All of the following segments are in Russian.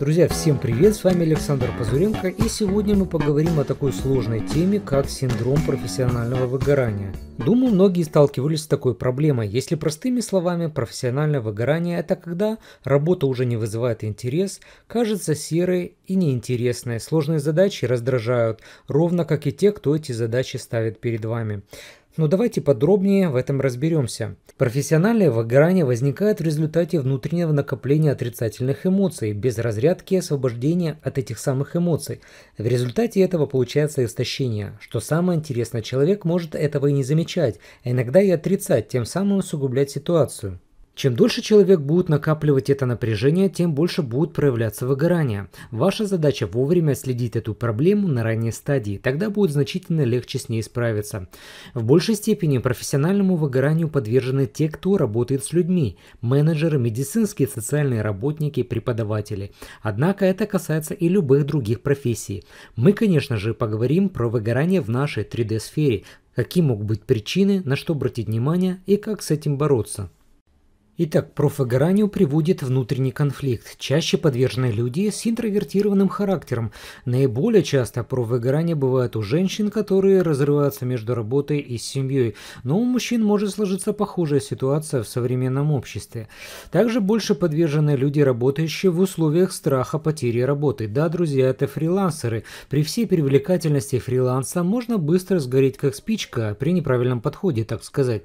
Друзья, всем привет, с вами Александр Пазуренко и сегодня мы поговорим о такой сложной теме, как синдром профессионального выгорания. Думаю, многие сталкивались с такой проблемой. Если простыми словами, профессиональное выгорание – это когда работа уже не вызывает интерес, кажется серой и неинтересной, сложные задачи раздражают, ровно как и те, кто эти задачи ставит перед вами. Но давайте подробнее в этом разберемся. Профессиональное выгорание возникает в результате внутреннего накопления отрицательных эмоций, без разрядки и освобождения от этих самых эмоций. В результате этого получается истощение. Что самое интересное, человек может этого и не замечать, а иногда и отрицать, тем самым усугублять ситуацию. Чем дольше человек будет накапливать это напряжение, тем больше будет проявляться выгорание. Ваша задача вовремя следить эту проблему на ранней стадии, тогда будет значительно легче с ней справиться. В большей степени профессиональному выгоранию подвержены те, кто работает с людьми – менеджеры, медицинские, социальные работники, преподаватели. Однако это касается и любых других профессий. Мы, конечно же, поговорим про выгорание в нашей 3D-сфере, какие могут быть причины, на что обратить внимание и как с этим бороться. Итак, профвыгоранию приводит внутренний конфликт. Чаще подвержены люди с интровертированным характером. Наиболее часто профвыгорание бывает у женщин, которые разрываются между работой и семьей. Но у мужчин может сложиться похожая ситуация в современном обществе. Также больше подвержены люди, работающие в условиях страха потери работы. Да, друзья, это фрилансеры. При всей привлекательности фриланса можно быстро сгореть как спичка при неправильном подходе, так сказать.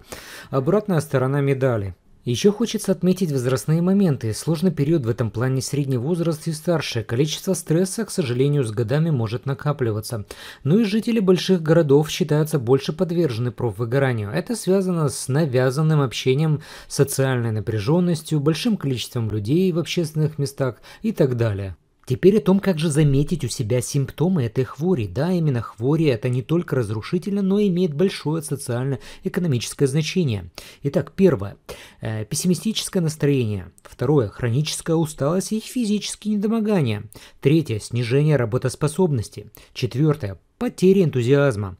Обратная сторона медали – еще хочется отметить возрастные моменты. Сложный период в этом плане средний возраст и старше. Количество стресса, к сожалению, с годами может накапливаться. Ну и жители больших городов считаются больше подвержены профвыгоранию. Это связано с навязанным общением, социальной напряженностью, большим количеством людей в общественных местах и так далее. Теперь о том, как же заметить у себя симптомы этой хвори. Да, именно хвори это не только разрушительно, но и имеет большое социально-экономическое значение. Итак, первое. Э, пессимистическое настроение. Второе. Хроническая усталость и физические недомогания. Третье. Снижение работоспособности. Четвертое. Потеря энтузиазма.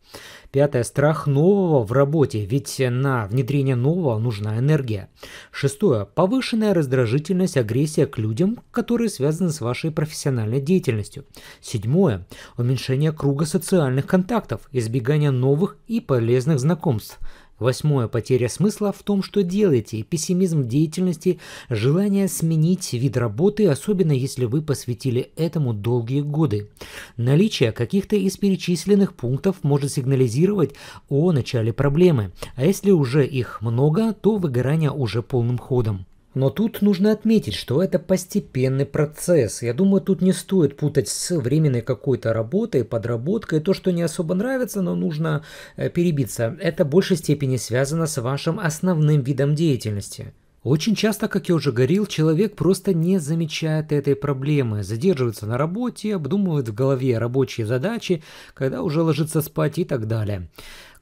Пятое. Страх нового в работе, ведь на внедрение нового нужна энергия. Шестое. Повышенная раздражительность, агрессия к людям, которые связаны с вашей профессиональной деятельностью. Седьмое. Уменьшение круга социальных контактов, избегание новых и полезных знакомств. Восьмое – потеря смысла в том, что делаете, пессимизм в деятельности, желание сменить вид работы, особенно если вы посвятили этому долгие годы. Наличие каких-то из перечисленных пунктов может сигнализировать о начале проблемы, а если уже их много, то выгорание уже полным ходом. Но тут нужно отметить, что это постепенный процесс. Я думаю, тут не стоит путать с временной какой-то работой, подработкой. То, что не особо нравится, но нужно э, перебиться. Это в большей степени связано с вашим основным видом деятельности. Очень часто, как я уже говорил, человек просто не замечает этой проблемы, задерживается на работе, обдумывает в голове рабочие задачи, когда уже ложится спать и так далее.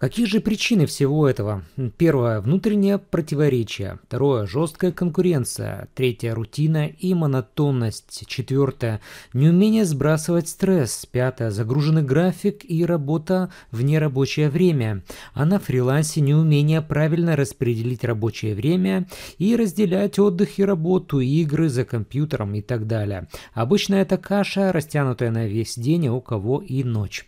Какие же причины всего этого? Первое – внутреннее противоречие. Второе – жесткая конкуренция. Третье – рутина и монотонность. Четвертое – неумение сбрасывать стресс. Пятое – загруженный график и работа в нерабочее время. А на фрилансе неумение правильно распределить рабочее время и разделять отдых и работу, игры за компьютером и так далее. Обычно это каша, растянутая на весь день, а у кого и ночь.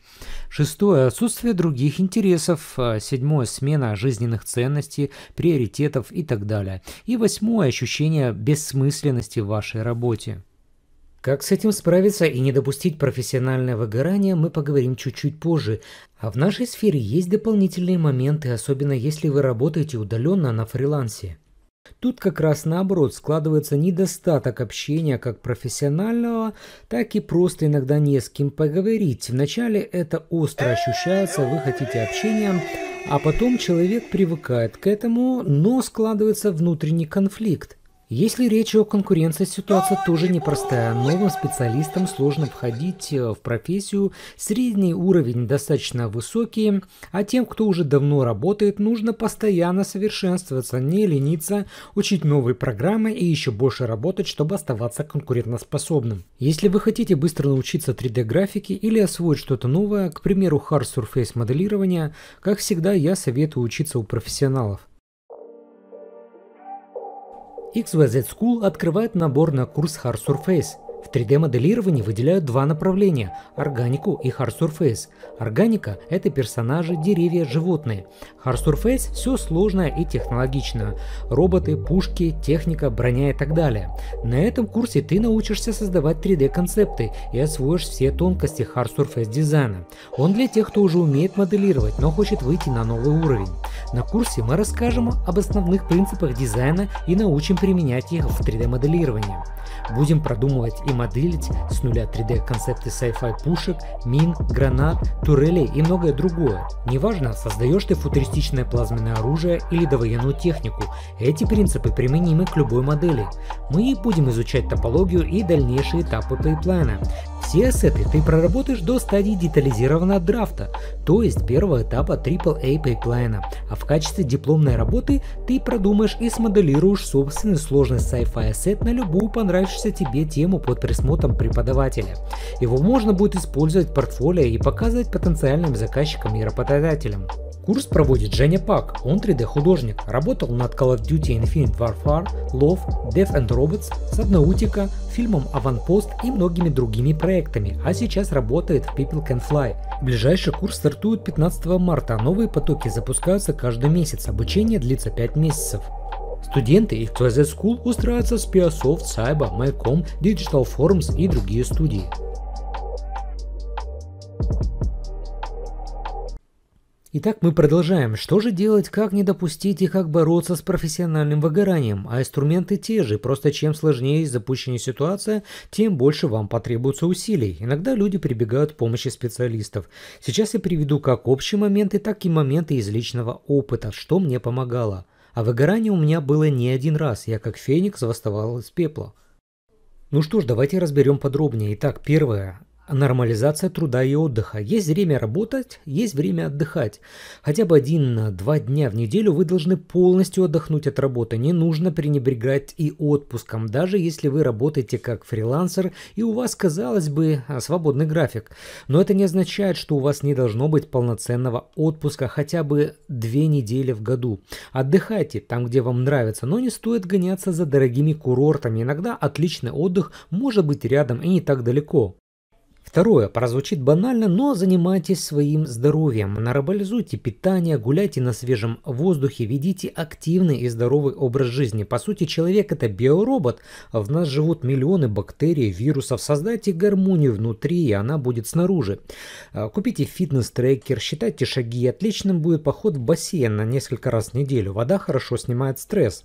Шестое – отсутствие других интересов. А седьмое – смена жизненных ценностей, приоритетов и так далее. И восьмое – ощущение бессмысленности в вашей работе. Как с этим справиться и не допустить профессиональное выгорание, мы поговорим чуть-чуть позже. А в нашей сфере есть дополнительные моменты, особенно если вы работаете удаленно на фрилансе. Тут как раз наоборот складывается недостаток общения как профессионального, так и просто иногда не с кем поговорить. Вначале это остро ощущается, вы хотите общения, а потом человек привыкает к этому, но складывается внутренний конфликт. Если речь о конкуренции, ситуация тоже непростая. Новым специалистам сложно входить э, в профессию, средний уровень достаточно высокий, а тем, кто уже давно работает, нужно постоянно совершенствоваться, не лениться, учить новые программы и еще больше работать, чтобы оставаться конкурентоспособным. Если вы хотите быстро научиться 3D-графике или освоить что-то новое, к примеру, hard surface моделирования, как всегда я советую учиться у профессионалов. XYZ School открывает набор на курс Hard Surface. В 3D-моделировании выделяют два направления – органику и hard surface. Органика – это персонажи, деревья, животные. Hard surface – все сложное и технологичное. Роботы, пушки, техника, броня и так далее. На этом курсе ты научишься создавать 3D-концепты и освоишь все тонкости hard surface дизайна. Он для тех, кто уже умеет моделировать, но хочет выйти на новый уровень. На курсе мы расскажем об основных принципах дизайна и научим применять их в 3D-моделировании. Будем продумывать и моделить с нуля 3D концепты sci-fi пушек, мин, гранат, турелей и многое другое. Неважно, создаешь ты футуристичное плазменное оружие или довоенную технику, эти принципы применимы к любой модели. Мы будем изучать топологию и дальнейшие этапы пейплайна. Все сеты e ты проработаешь до стадии детализированного драфта, то есть первого этапа AAA пайплайна, а в качестве дипломной работы ты продумаешь и смоделируешь собственный сложный sci-fi сет на любую понравившуюся тебе тему под присмотром преподавателя. Его можно будет использовать в портфолио и показывать потенциальным заказчикам и работодателям. Курс проводит Женя Пак, он 3D-художник, работал над Call of Duty Infinite Warfare, Love, Death and Robots, Subnautica, фильмом Аванпост и многими другими проектами проектами, а сейчас работает в People Can Fly. Ближайший курс стартует 15 марта, а новые потоки запускаются каждый месяц. Обучение длится 5 месяцев. Студенты XYZ School устраиваются в Spiosoft, Cyber, MyCom, Digital Forums и другие студии. Итак, мы продолжаем. Что же делать, как не допустить и как бороться с профессиональным выгоранием? А инструменты те же, просто чем сложнее и запущеннее ситуация, тем больше вам потребуется усилий. Иногда люди прибегают к помощи специалистов. Сейчас я приведу как общие моменты, так и моменты из личного опыта, что мне помогало. А выгорание у меня было не один раз, я как феникс восставал из пепла. Ну что ж, давайте разберем подробнее. Итак, первое нормализация труда и отдыха. Есть время работать, есть время отдыхать. Хотя бы один-два дня в неделю вы должны полностью отдохнуть от работы. Не нужно пренебрегать и отпуском, даже если вы работаете как фрилансер и у вас, казалось бы, свободный график. Но это не означает, что у вас не должно быть полноценного отпуска хотя бы две недели в году. Отдыхайте там, где вам нравится, но не стоит гоняться за дорогими курортами. Иногда отличный отдых может быть рядом и не так далеко. Второе, прозвучит банально, но занимайтесь своим здоровьем. Нормализуйте питание, гуляйте на свежем воздухе, ведите активный и здоровый образ жизни. По сути, человек это биоробот. В нас живут миллионы бактерий, вирусов. Создайте гармонию внутри, и она будет снаружи. А, купите фитнес-трекер, считайте шаги. Отличным будет поход в бассейн на несколько раз в неделю. Вода хорошо снимает стресс.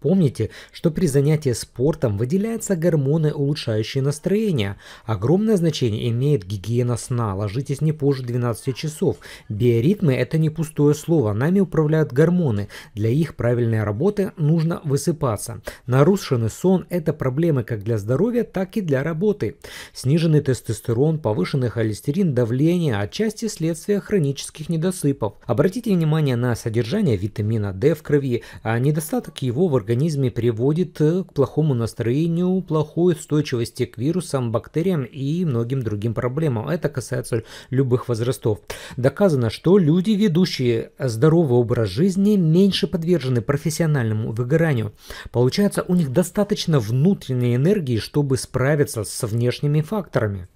Помните, что при занятии спортом выделяются гормоны, улучшающие настроение. Огромное значение имеет гигиена сна. Ложитесь не позже 12 часов. Биоритмы – это не пустое слово. Нами управляют гормоны. Для их правильной работы нужно высыпаться. Нарушенный сон – это проблемы как для здоровья, так и для работы. Сниженный тестостерон, повышенный холестерин, давление – отчасти следствие хронических недосыпов. Обратите внимание на содержание витамина D в крови, а недостаток его в организме организме приводит э, к плохому настроению, плохой устойчивости к вирусам, бактериям и многим другим проблемам. Это касается любых возрастов. Доказано, что люди, ведущие здоровый образ жизни, меньше подвержены профессиональному выгоранию. Получается, у них достаточно внутренней энергии, чтобы справиться с внешними факторами.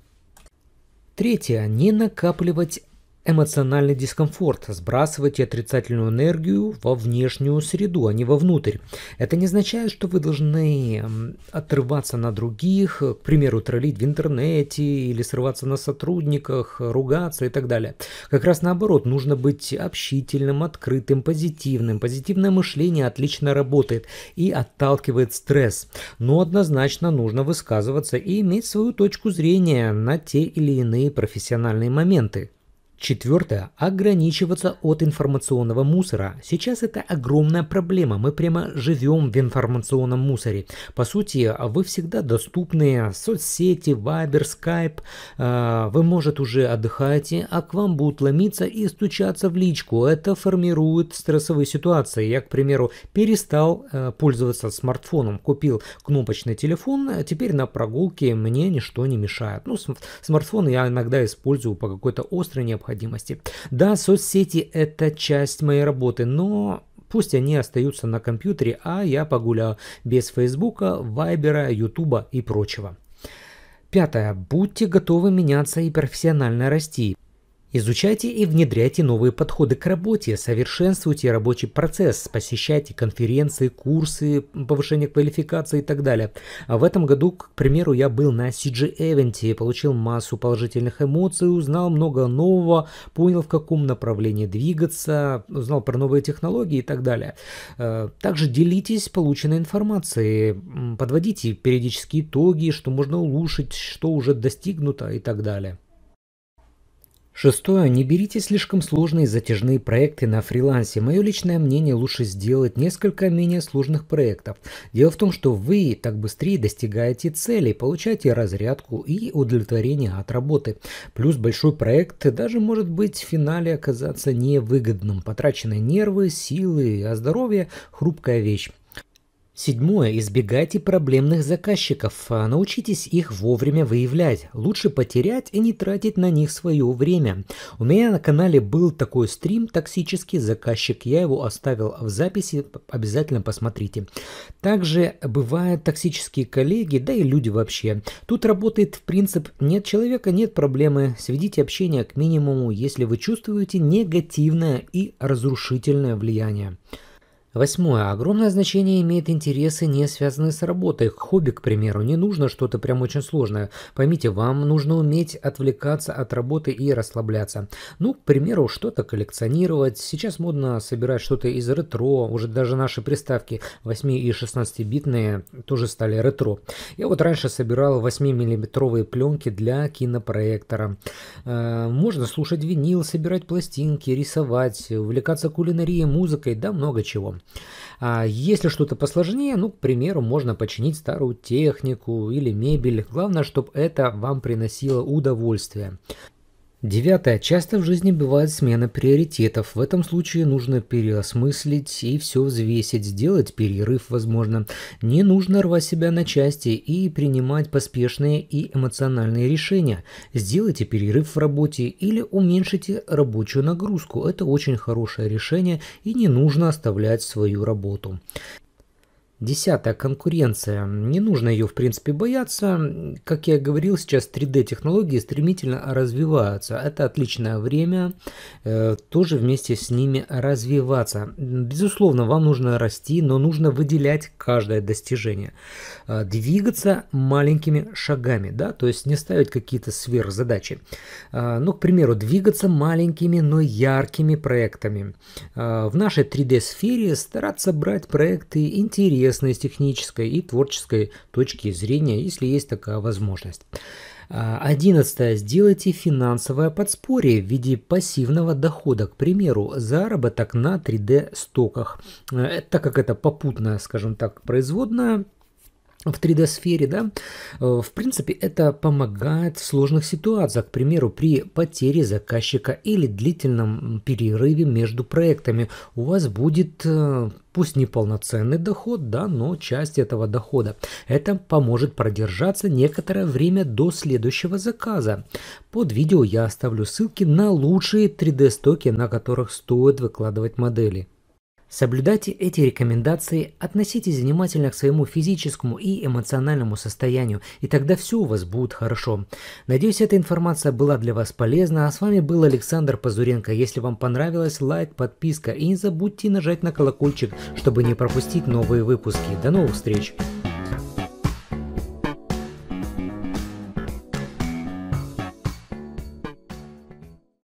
Третье. Не накапливать эмоциональный дискомфорт, сбрасывайте отрицательную энергию во внешнюю среду, а не вовнутрь. Это не означает, что вы должны отрываться на других, к примеру, троллить в интернете или срываться на сотрудниках, ругаться и так далее. Как раз наоборот, нужно быть общительным, открытым, позитивным. Позитивное мышление отлично работает и отталкивает стресс. Но однозначно нужно высказываться и иметь свою точку зрения на те или иные профессиональные моменты. Четвертое. Ограничиваться от информационного мусора. Сейчас это огромная проблема. Мы прямо живем в информационном мусоре. По сути, вы всегда доступны. Соцсети, Вайбер, Скайп. А, вы, может, уже отдыхаете, а к вам будут ломиться и стучаться в личку. Это формирует стрессовые ситуации. Я, к примеру, перестал э, пользоваться смартфоном. Купил кнопочный телефон. А теперь на прогулке мне ничто не мешает. Ну, смартфон я иногда использую по какой-то острой необходимости необходимости. Да, соцсети это часть моей работы, но Пусть они остаются на компьютере, а я погуляю без Фейсбука, Вайбера, Ютуба и прочего. Пятое. Будьте готовы меняться и профессионально расти. Изучайте и внедряйте новые подходы к работе, совершенствуйте рабочий процесс, посещайте конференции, курсы, повышение квалификации и так далее. А в этом году, к примеру, я был на CG Event, получил массу положительных эмоций, узнал много нового, понял в каком направлении двигаться, узнал про новые технологии и так далее. Э, также делитесь полученной информацией, подводите периодические итоги, что можно улучшить, что уже достигнуто и так далее. Шестое. Не берите слишком сложные затяжные проекты на фрилансе. Мое личное мнение лучше сделать несколько менее сложных проектов. Дело в том, что вы так быстрее достигаете целей, получаете разрядку и удовлетворение от работы. Плюс большой проект даже может быть в финале оказаться невыгодным. Потрачены нервы, силы, а здоровье – хрупкая вещь. Седьмое. Избегайте проблемных заказчиков. А, научитесь их вовремя выявлять. Лучше потерять и не тратить на них свое время. У меня на канале был такой стрим «Токсический заказчик». Я его оставил в записи, обязательно посмотрите. Также бывают токсические коллеги, да и люди вообще. Тут работает в принцип «нет человека, нет проблемы». Сведите общение к минимуму, если вы чувствуете негативное и разрушительное влияние. Восьмое. Огромное значение имеет интересы, не связанные с работой. Хобби, к примеру, не нужно что-то прям очень сложное. Поймите, вам нужно уметь отвлекаться от работы и расслабляться. Ну, к примеру, что-то коллекционировать. Сейчас модно собирать что-то из ретро. Уже даже наши приставки 8 и 16-битные тоже стали ретро. Я вот раньше собирал 8-миллиметровые пленки для кинопроектора. Э, можно слушать винил, собирать пластинки, рисовать, увлекаться кулинарией, музыкой, да много чего. А если что-то посложнее, ну, к примеру, можно починить старую технику или мебель. Главное, чтобы это вам приносило удовольствие. Девятое. Часто в жизни бывает смена приоритетов. В этом случае нужно переосмыслить и все взвесить, сделать перерыв, возможно. Не нужно рвать себя на части и принимать поспешные и эмоциональные решения. Сделайте перерыв в работе или уменьшите рабочую нагрузку. Это очень хорошее решение и не нужно оставлять свою работу. Десятая конкуренция. Не нужно ее, в принципе, бояться. Как я говорил, сейчас 3D-технологии стремительно развиваются. Это отличное время э, тоже вместе с ними развиваться. Безусловно, вам нужно расти, но нужно выделять каждое достижение. Э, двигаться маленькими шагами, да, то есть не ставить какие-то сверхзадачи. Э, ну, к примеру, двигаться маленькими, но яркими проектами. Э, в нашей 3D-сфере стараться брать проекты интересные, интересно и с технической, и творческой точки зрения, если есть такая возможность. А, одиннадцатое. Сделайте финансовое подспорье в виде пассивного дохода, к примеру, заработок на 3D-стоках. Э, так как это попутная, скажем так, производная, в 3D-сфере, да, э, в принципе, это помогает в сложных ситуациях, к примеру, при потере заказчика или длительном перерыве между проектами. У вас будет э, пусть не полноценный доход, да, но часть этого дохода. Это поможет продержаться некоторое время до следующего заказа. Под видео я оставлю ссылки на лучшие 3D-стоки, на которых стоит выкладывать модели. Соблюдайте эти рекомендации, относитесь внимательно к своему физическому и эмоциональному состоянию, и тогда все у вас будет хорошо. Надеюсь, эта информация была для вас полезна, а с вами был Александр Пазуренко. Если вам понравилось, лайк, подписка и не забудьте нажать на колокольчик, чтобы не пропустить новые выпуски. До новых встреч!